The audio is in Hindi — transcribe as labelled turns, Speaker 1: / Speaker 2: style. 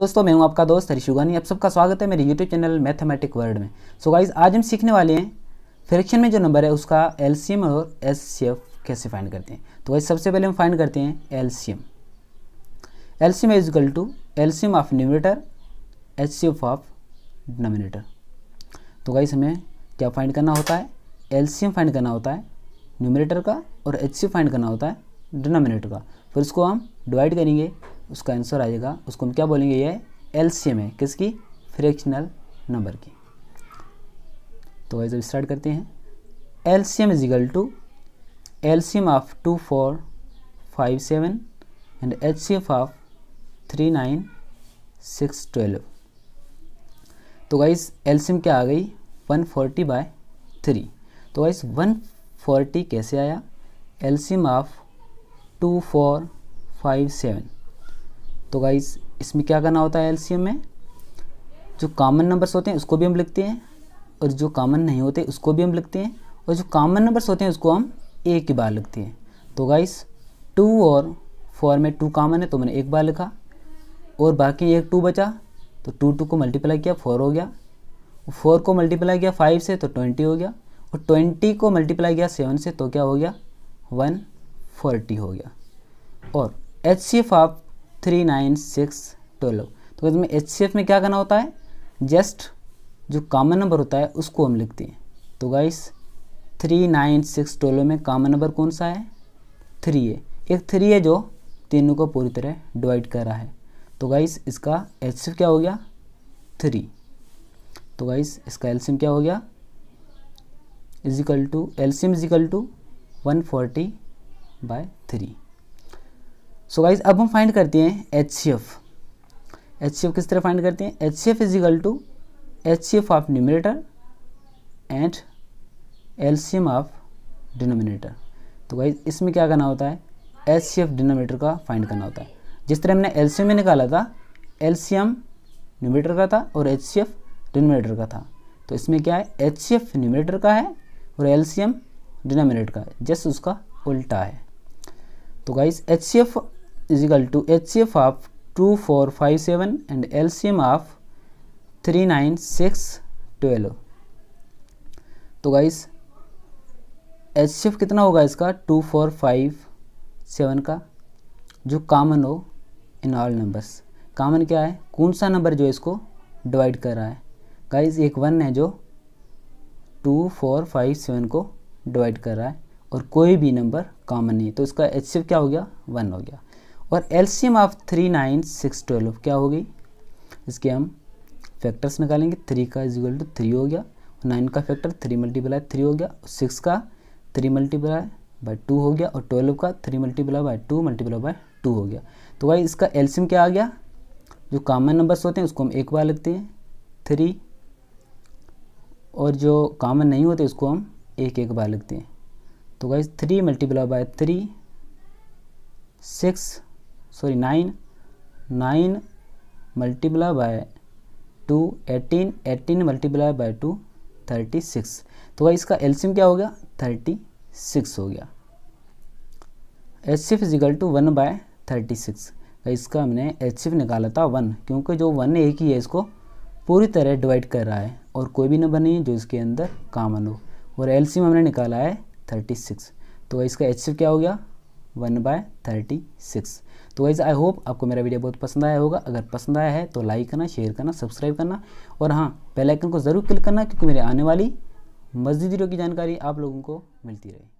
Speaker 1: दोस्तों मैं हूं आपका दोस्त हरीशुगानी आप सबका स्वागत है मेरे यूट्यूब चैनल मैथमेटिक वर्ल्ड में सो so गाइज आज हम सीखने वाले हैं फ्रैक्शन में जो नंबर है उसका एलसीएम और एस कैसे फाइंड करते हैं तो गाइज सबसे पहले हम फाइंड करते हैं LCM LCM is equal to LCM of numerator HCF of denominator तो गाइज हमें क्या फाइंड करना होता है एम फाइंड करना होता है न्यूमिनेटर का और एचसीएफ फाइंड करना होता है डिनोमिनेटर का फिर उसको हम डिवाइड करेंगे उसका आंसर आ जाएगा उसको हम क्या बोलेंगे ये एलसीएम है किसकी फ्रैक्शनल नंबर की तो वही जब स्टार्ट करते हैं LCM is equal to LCM of two four five seven and H C F of three nine six twelve तो सी एलसीएम क्या आ गई वन फोर्टी बाय थ्री तो गाइस वन फोर्टी कैसे आया LCM of two four five seven तो गाइज इसमें क्या करना होता है एलसीएम में जो कॉमन नंबर्स होते हैं उसको भी हम लिखते हैं और जो कॉमन नहीं होते उसको भी हम लिखते हैं और जो कॉमन नंबर्स होते हैं उसको हम एक ही बार लिखते हैं तो गाइस टू और फोर में टू कॉमन है तो मैंने एक बार लिखा और बाकी एक टू बचा तो टू टू को मल्टीप्लाई किया फोर हो गया फोर को मल्टीप्लाई किया फाइव से तो ट्वेंटी हो गया और ट्वेंटी को मल्टीप्लाई किया सेवन तो से तो क्या हो गया वन फोर्टी हो गया और एच सी एफ आप थ्री नाइन सिक्स ट्वेल्व तो इसमें एच में क्या करना होता है जस्ट जो कॉमन नंबर होता है उसको हम लिखते हैं तो guys three nine six twelve में कॉमन नंबर कौन सा है थ्री है एक थ्री है जो तीनों को पूरी तरह डिवाइड कर रहा है तो गाइस इसका एच क्या हो गया थ्री तो गाइस इसका एल्सियम क्या हो गया is equal to LCM is equal to one forty by three so guys अब हम फाइंड करते हैं H C F H C F किस तरह फाइंड करते हैं H C F is equal to H C F of numerator and L C M of denominator तो गाइज इसमें क्या करना होता है एच सी एफ डिनोमिनेटर का फाइंड करना होता है जिस तरह हमने एल सी एम में निकाला था एल सी एम न्यूमिनेटर का था और एच सी एफ डिनोमिनेटर का था तो इसमें क्या है एच सी एफ न्यूमिनेटर का है और एल सी एम डिनोमिनेटर का है जस्ट उसका उल्टा है तो guys H C F is equal to HCF of 2457 and LCM of 39612 तो गाइस एच कितना होगा इसका टू फोर फाइव सेवन का जो कामन हो इन ऑल नंबर्स कामन क्या है कौन सा नंबर जो इसको डिवाइड कर रहा है गाइस एक वन है जो टू फोर फाइव सेवन को डिवाइड कर रहा है और कोई भी नंबर कामन नहीं तो इसका एच क्या हो गया वन हो गया और LCM of three nine six twelve क्या हो गई इसके हम फैक्टर्स निकालेंगे थ्री का इजिकल टू थ्री हो गया नाइन का फैक्टर थ्री मल्टीप्लाई थ्री हो गया सिक्स का थ्री मल्टीप्लाई बाई टू हो गया और ट्वेल्व का three multiply by two multiply by two हो गया तो भाई इसका एल्शियम क्या आ गया जो कामन नंबर्स होते हैं उसको हम एक बार लेते हैं थ्री और जो कामन नहीं होते उसको हम एक एक बार लिखते हैं तो guys three multiply by three six sorry nine nine multiply by two eighteen eighteen multiply by two thirty six तो भाई इसका एल्सियम क्या हो गया थर्टी सिक्स हो गया H C F is equal to one by thirty six इसका हमने एच सी निकाला था वन क्योंकि जो वन एक ही है इसको पूरी तरह डिवाइड कर रहा है और कोई भी नंबर नहीं है जो इसके अंदर कामन हो और एल हमने निकाला है थर्टी सिक्स तो इसका एच सी क्या हो गया वन बाय थर्टी सिक्स तो वाइज आई होप आपको मेरा वीडियो बहुत पसंद आया होगा अगर पसंद आया है तो लाइक करना शेयर करना सब्सक्राइब करना और हाँ बेल आइकन को ज़रूर क्लिक करना क्योंकि मेरे आने वाली मस्जिद की जानकारी आप लोगों को मिलती रहे